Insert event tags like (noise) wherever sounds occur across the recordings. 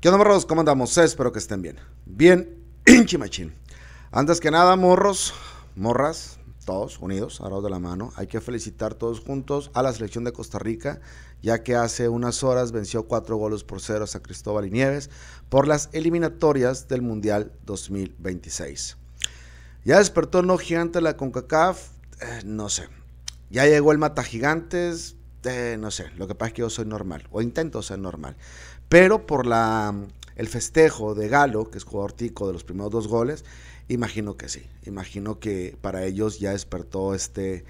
¿Qué onda, morros? ¿Cómo andamos? Espero que estén bien. Bien, (clears throat) chimachín. Antes que nada, morros, morras, todos unidos, aros de la mano. Hay que felicitar todos juntos a la selección de Costa Rica, ya que hace unas horas venció cuatro goles por cero a Cristóbal y Nieves por las eliminatorias del Mundial 2026. Ya despertó no gigante la CONCACAF, eh, no sé. Ya llegó el mata gigantes, eh, no sé. Lo que pasa es que yo soy normal, o intento ser normal. Pero por la, el festejo de Galo, que es jugador tico de los primeros dos goles, imagino que sí. Imagino que para ellos ya despertó este,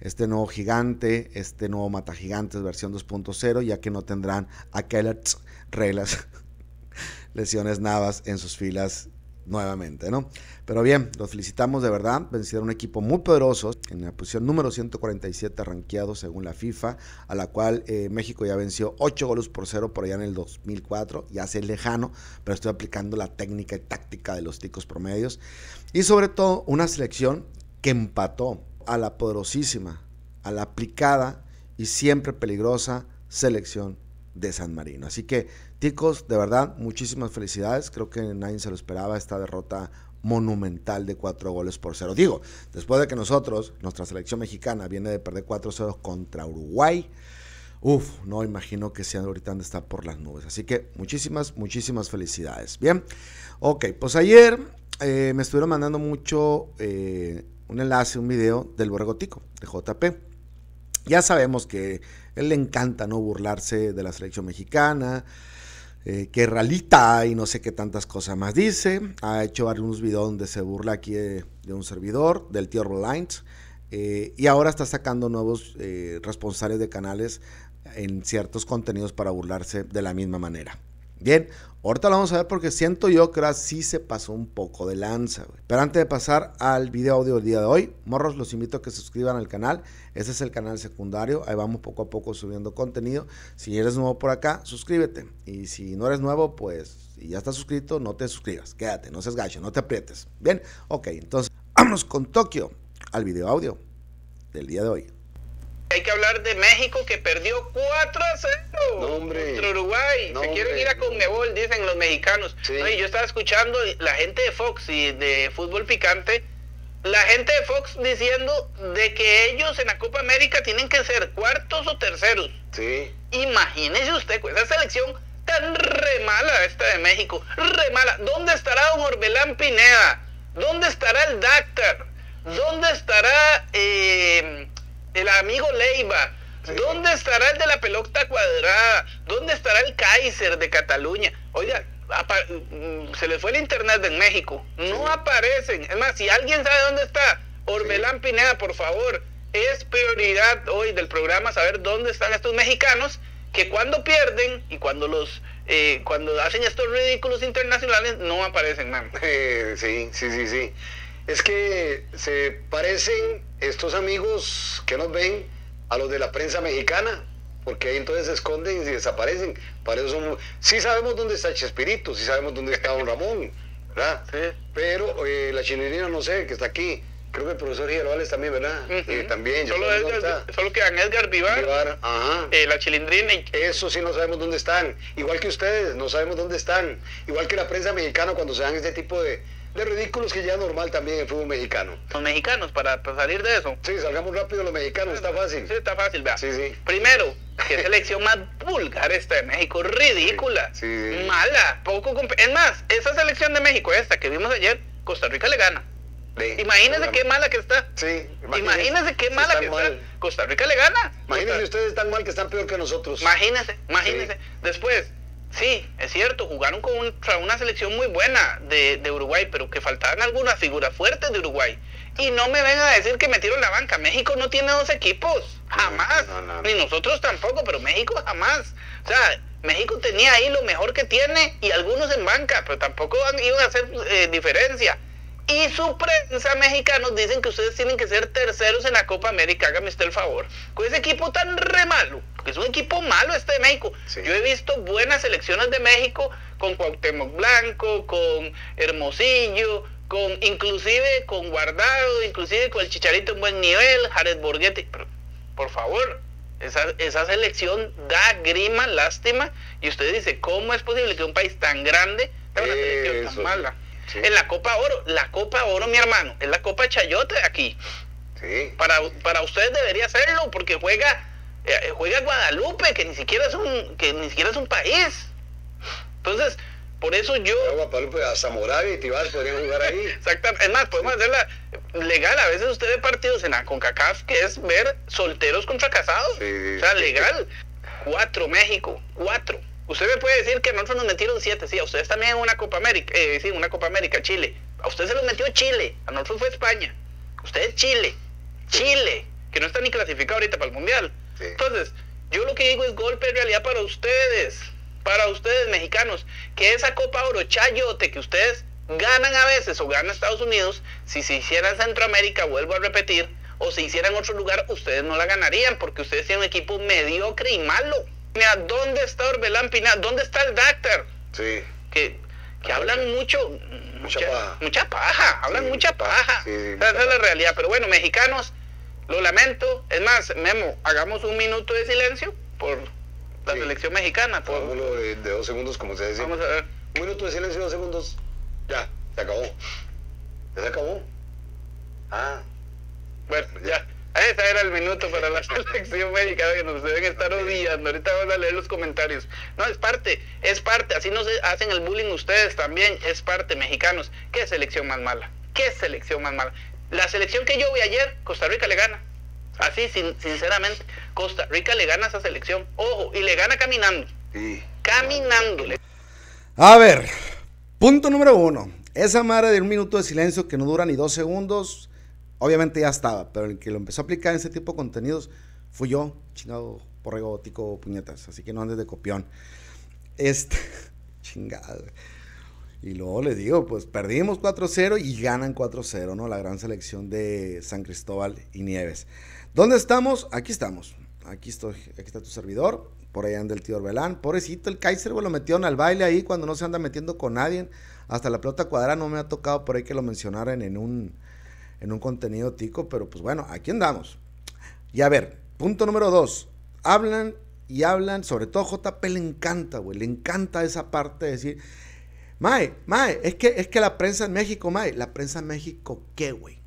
este nuevo gigante, este nuevo mata gigantes versión 2.0, ya que no tendrán aquellas reglas (laughs) Lesiones Navas en sus filas nuevamente, ¿no? Pero bien, los felicitamos de verdad. Vencieron un equipo muy poderoso en la posición número 147 ranqueado según la FIFA, a la cual eh, México ya venció 8 goles por 0 por allá en el 2004. Ya sé lejano, pero estoy aplicando la técnica y táctica de los ticos promedios. Y sobre todo, una selección que empató a la poderosísima, a la aplicada y siempre peligrosa selección de San Marino. Así que Ticos, de verdad, muchísimas felicidades. Creo que nadie se lo esperaba esta derrota monumental de cuatro goles por cero. Digo, después de que nosotros, nuestra selección mexicana, viene de perder cuatro 0 contra Uruguay. uff, no imagino que sean ahorita está por las nubes. Así que muchísimas, muchísimas felicidades. Bien, ok, pues ayer eh, me estuvieron mandando mucho eh, un enlace, un video del Tico de JP. Ya sabemos que él le encanta no burlarse de la selección mexicana, eh, que y no sé qué tantas cosas más dice. Ha hecho algunos videos donde se burla aquí de, un servidor, del tío Lines. Eh, y ahora está sacando nuevos eh, responsables de canales en ciertos contenidos para burlarse de la misma manera. Bien, ahorita lo vamos a ver porque siento yo que ahora sí se pasó un poco de lanza. Pero antes de pasar al video audio del día de hoy, morros, los invito a que se suscriban al canal. Este es el canal secundario. Ahí vamos poco a poco subiendo contenido. Si eres nuevo por acá, suscríbete. Y si no eres nuevo, pues si ya estás suscrito, no te suscribas. Quédate, no seas gacho, no te aprietes. Bien, ok, entonces (clears throat) vámonos con Tokio al video audio del día de hoy hay que hablar de México que perdió 4 a 0 contra Uruguay. No, se quieren ir a Conmebol, dicen los mexicanos. yo estaba escuchando la gente de Fox y de Fútbol Picante, la gente de Fox diciendo de que ellos en la Copa América tienen que ser cuartos o terceros. Sí. Imagínese usted con esa selección tan remala esta de México, re mala. ¿Dónde estará don Orbelán Pineda? ¿Dónde estará el dactar ¿Dónde estará... Eh, el amigo Leiva. ¿Dónde estará el de la pelota cuadrada? ¿Dónde estará el Kaiser de Cataluña? Oiga, mm, se le fue el internet en México. No aparecen. Es más, si alguien sabe dónde está, Ormelán Pineda, por favor, es prioridad hoy del programa saber dónde están estos mexicanos que cuando pierden y cuando los eh, cuando hacen estos ridículos internacionales no aparecen más (laughs) sí, sí, sí, sí es que se parecen estos amigos que nos ven a los de la prensa mexicana, porque ahí entonces se esconden y desaparecen. Para eso somos... sí sabemos dónde está Chespirito, sí sabemos dónde está Don Ramón, ¿verdad? Sí. Pero eh, la chilindrina no sé, que está aquí. Creo que el profesor Gervales también, ¿verdad? Eh, también. Solo, solo, quedan Edgar Vivar, Vivar ajá. Eh, la Chilindrina. Y... Eso sí no sabemos dónde están. Igual que ustedes, no sabemos dónde están. Igual que la prensa mexicana cuando se dan este tipo de, de ridículos que ya normal también el fútbol mexicano. Los mexicanos, para, salir de eso. Sí, salgamos rápido los mexicanos, está fácil. Sí, está fácil, vea. Sí, sí. Primero, qué (laughs) selección más vulgar esta de México, ridícula, sí, mala, poco es más, esa selección de México esta que vimos ayer, Costa Rica le gana. imagínense qué mala que está. Sí, imagínense, qué mala que está. Costa Rica le gana. Imagínense ustedes tan mal que están peor que nosotros. Imagínense, imagínense. Después, Sí, es cierto, jugaron con una selección muy buena de, Uruguay, pero que faltaban algunas figuras fuertes de Uruguay. Y no me vengan a decir que metieron la banca. México no tiene dos equipos, jamás. Ni nosotros tampoco, pero México jamás. O sea, México tenía ahí lo mejor que tiene y algunos en banca, pero tampoco iban a hacer eh, diferencia y su prensa mexicana nos dicen que ustedes tienen que ser terceros en la Copa América, hágame usted el favor, con ese equipo tan re malo, porque es un equipo malo este de México. Yo he visto buenas selecciones de México con Cuauhtémoc Blanco, con Hermosillo, con inclusive con Guardado, inclusive con el Chicharito en buen nivel, Jared Borghetti, pero por favor, esa, esa, selección da grima, lástima, y usted dice, ¿cómo es posible que un país tan grande tenga una selección tan mala? En la Copa Oro, la Copa Oro, mi hermano, es la Copa Chayote aquí. Para, para ustedes debería hacerlo porque juega eh, juega Guadalupe, que ni siquiera es un que ni siquiera es un país. Entonces, por eso yo. Guadalupe, a y podrían jugar ahí. (laughs) Exactamente. Es más, podemos hacerla legal. A veces usted ve partidos en la CONCACAF que es ver solteros contra casados. o sea, legal. Cuatro México, cuatro. Usted me puede decir que a nosotros nos metieron siete sí, a ustedes también una Copa América, eh, sí, una Copa América, Chile. A ustedes se los metió Chile, a nosotros fue España. Ustedes Chile, Chile, que no está ni clasificado ahorita para el Mundial. Entonces, yo lo que digo es golpe de realidad para ustedes, para ustedes mexicanos, que esa Copa Oro chayote que ustedes ganan a veces o gana Estados Unidos, si se hiciera en Centroamérica, vuelvo a repetir, o si hiciera en otro lugar, ustedes no la ganarían porque ustedes tienen un equipo mediocre y malo. ¿Dónde está Orbelán Pina? ¿Dónde está el Dactar? Sí. Que, ah, hablan mucho, mucha, paja. mucha paja. hablan mucha paja. Esa es la realidad. Pero bueno, mexicanos, lo lamento. Es más, Memo, hagamos un minuto de silencio por la selección mexicana. Por... De, de, dos segundos, como se dice. Vamos a ver. Un minuto de silencio, dos segundos. Ya, se acabó. Ya se acabó. Ah. Bueno, ya. Ese era el minuto para la (laughs) selección mexicana que nos deben estar odiando. Ahorita vamos a leer los comentarios. No, es parte, es parte. Así nos hacen el bullying ustedes también. Es parte, mexicanos. ¿Qué selección más mala? ¿Qué selección más mala? La selección que yo vi ayer, Costa Rica le gana. Así, sinceramente, Costa Rica le gana a esa selección. Ojo, y le gana caminando. Sí. Caminándole. A ver, punto número uno. Esa madre de un minuto de silencio que no dura ni dos segundos obviamente ya estaba, pero el que lo empezó a aplicar en ese tipo de contenidos fui yo, chingado porrego, tico, puñetas. Así que no andes de copión. Este, (laughs) chingado. Y luego le digo, pues perdimos 4-0 y ganan 4-0, ¿no? La gran selección de San Cristóbal y Nieves. ¿Dónde estamos? Aquí estamos. Aquí, estoy, aquí está tu servidor. Por ahí anda el tío Orbelán. Pobrecito, el Kaiser, lo metieron al baile ahí cuando no se anda metiendo con nadie. Hasta la pelota cuadrada no me ha tocado por ahí que lo mencionaran en un, en un contenido tico, pero pues bueno, aquí andamos. Y a ver, punto número dos, hablan y hablan, sobre todo JP le encanta, güey, le encanta esa parte de decir, Mae, Mae, es que, es que la prensa en México, Mae, la prensa en México, ¿qué, güey?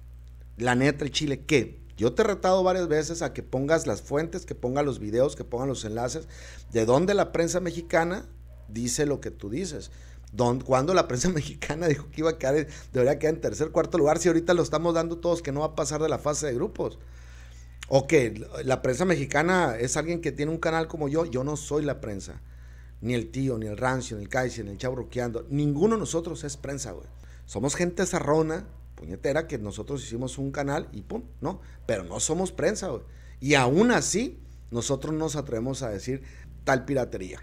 La neta, el Chile, ¿qué? Yo te he retado varias veces a que pongas las fuentes, que pongas los videos, que pongas los enlaces de dónde la prensa mexicana dice lo que tú dices. Don, cuando la prensa (laughs) mexicana dijo que iba a quedar, debería quedar en tercer, cuarto lugar, si ahorita lo estamos dando todos que no va a pasar de la fase de grupos. O que la prensa mexicana es alguien que tiene un canal como yo, yo no soy la prensa. Ni el tío, ni el rancio, ni el Kaiser, ni el Chavo Roqueando, Ninguno de nosotros es prensa, güey. Somos gente zarrona, puñetera, que nosotros hicimos un canal y pum, ¿no? Pero no somos prensa, güey. Y aún así, nosotros nos atrevemos a decir tal piratería.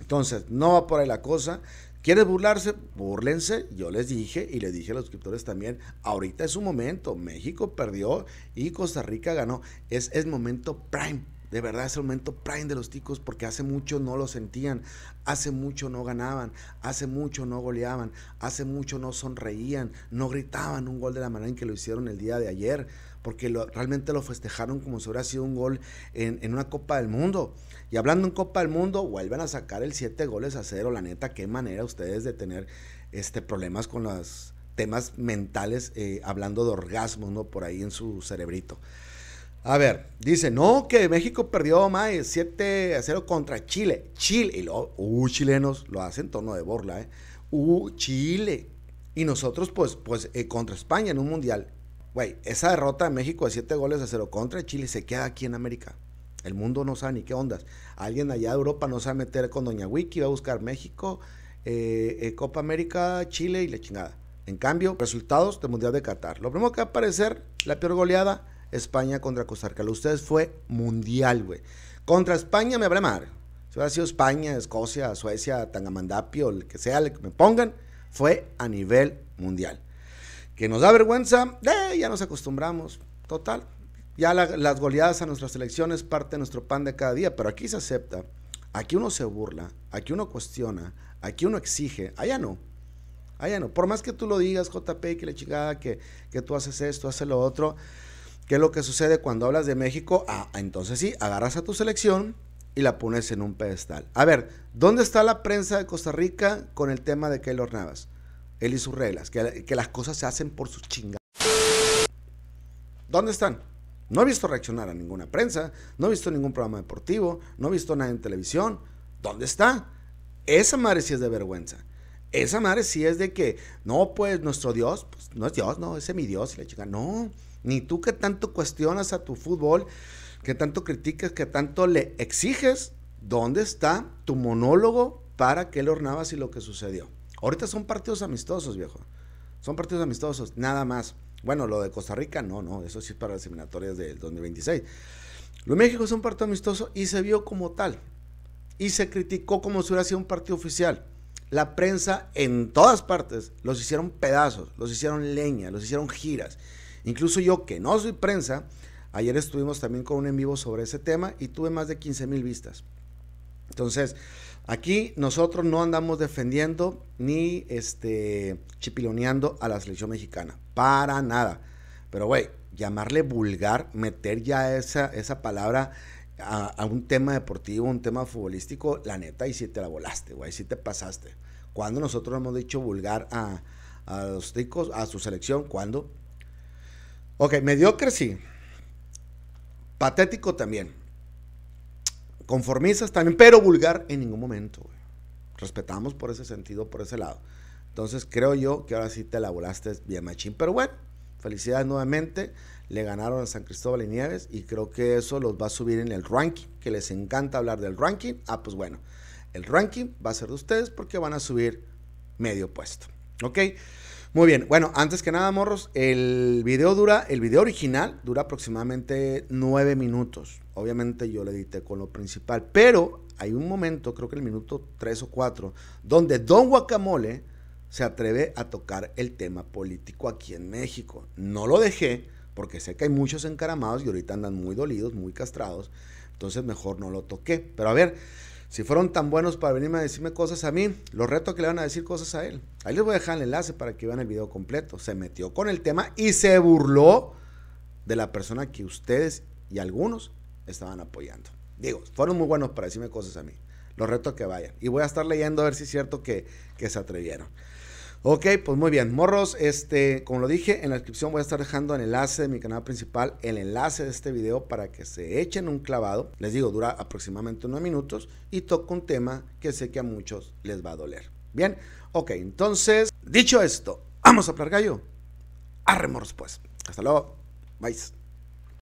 Entonces, no va por ahí la cosa. ¿Quieres burlarse? Burlense, Yo les dije y les dije a los suscriptores también, ahorita es su momento. México perdió y Costa Rica ganó. Es, es momento prime. De verdad es el momento prime de los ticos porque hace mucho no lo sentían, hace mucho no ganaban, hace mucho no goleaban, hace mucho no sonreían, no gritaban un gol de la manera en que lo hicieron el día de ayer porque realmente lo festejaron como si hubiera sido un gol en, una Copa del Mundo. Y hablando en Copa del Mundo, vuelven a sacar el 7 goles a cero. La neta, qué manera ustedes de tener este, problemas con los temas mentales, eh, hablando de orgasmos, ¿no? Por ahí en su cerebrito. A ver, dice, no, que México perdió más eh, 7 a 0 contra Chile. Chile, y los uh, chilenos, lo hacen tono de borla, ¿eh? Uh, Chile. Y nosotros, pues, pues eh, contra España en un mundial. Güey, esa derrota de México de 7 goles a 0 contra Chile se queda aquí en América. El mundo no sabe ni qué ondas. Alguien allá de Europa no sabe meter con Doña Wiki, va a buscar México, eh, eh, Copa América, Chile y la chingada. En cambio, resultados del Mundial de Qatar. Lo primero que va a aparecer, la peor goleada, España contra Costa Rica. Lo ustedes fue mundial, güey. Contra España me habrá mal. Si hubiera sido España, Escocia, Suecia, Tangamandapio, el que sea, el que me pongan, fue a nivel mundial que nos da vergüenza, ya nos acostumbramos, total. Ya las goleadas a nuestras elecciones parte de nuestro pan de cada día, pero aquí se acepta, aquí uno se burla, aquí uno cuestiona, aquí uno exige, allá no. Allá no. Por más que tú lo digas, JP, que la chingada, que, tú haces esto, haces lo otro, que es lo que sucede cuando hablas de México? Ah, entonces sí, agarras a tu selección y la pones en un pedestal. A ver, ¿dónde está la prensa de Costa Rica con el tema de Keylor Navas? Él y sus reglas, que, las cosas se hacen por su chingada ¿Dónde están? No he visto reaccionar a ninguna prensa, no he visto ningún programa deportivo, no he visto nada en televisión. ¿Dónde está? Esa madre sí es de vergüenza. Esa madre sí es de que, no, pues nuestro Dios, pues, no es Dios, no, ese es mi Dios. Le la no, ni tú que tanto cuestionas a tu fútbol, que tanto criticas, que tanto le exiges, ¿dónde está tu monólogo para que le ornabas y lo que sucedió? Ahorita son partidos amistosos, viejo. Son partidos amistosos, nada más. Bueno, lo de Costa Rica, no, no, eso sí es para las eliminatorias del 2026. Lo de México es un partido amistoso y se vio como tal. Y se criticó como si hubiera sido un partido oficial. La prensa en todas partes los hicieron pedazos, los hicieron leña, los hicieron giras. Incluso yo que no soy prensa, ayer estuvimos también con un en vivo sobre ese tema y tuve más de 15 mil vistas. Entonces, Aquí nosotros no andamos defendiendo ni este, chipiloneando a la selección mexicana. Para nada. Pero, güey, llamarle vulgar, meter ya esa, esa palabra a, un tema deportivo, un tema futbolístico, la neta, y si te la volaste, güey, si te pasaste. ¿Cuándo nosotros hemos dicho vulgar a, a los ricos, a su selección? ¿Cuándo? Ok, mediocre sí. Patético también conformistas también, pero vulgar en ningún momento. Respetamos por ese sentido, por ese lado. Entonces creo yo que ahora sí te la volaste bien machín. Pero bueno, felicidades nuevamente. Le ganaron a San Cristóbal y Nieves y creo que eso los va a subir en el ranking, que les encanta hablar del ranking. Ah, pues bueno, el ranking va a ser de ustedes porque van a subir medio puesto. ¿Ok? Muy bien, bueno, antes que nada, morros, el video dura, el video original dura aproximadamente nueve minutos. Obviamente yo lo edité con lo principal, pero hay un momento, creo que el minuto tres o cuatro, donde Don Guacamole se atreve a tocar el tema político aquí en México. No lo dejé porque sé que hay muchos encaramados y ahorita andan muy dolidos, muy castrados, entonces mejor no lo toqué. Pero a ver, si fueron tan buenos para venirme a decirme cosas a mí, los reto que le van a decir cosas a él. Ahí les voy a dejar el enlace para que vean el video completo. Se metió con el tema y se burló de la persona que ustedes y algunos estaban apoyando. Digo, fueron muy buenos para decirme cosas a mí. Los reto que vayan. Y voy a estar leyendo a ver si es cierto que, que se atrevieron. Ok, pues muy bien, morros, este, como lo dije, en la descripción voy a estar dejando el enlace de mi canal principal, el enlace de este video para que se echen un clavado. Les digo, dura aproximadamente unos minutos y toco un tema que sé que a muchos les va a doler. Bien, ok, entonces, dicho esto, vamos a hablar gallo. Arre, morros, pues. Hasta luego. Bye.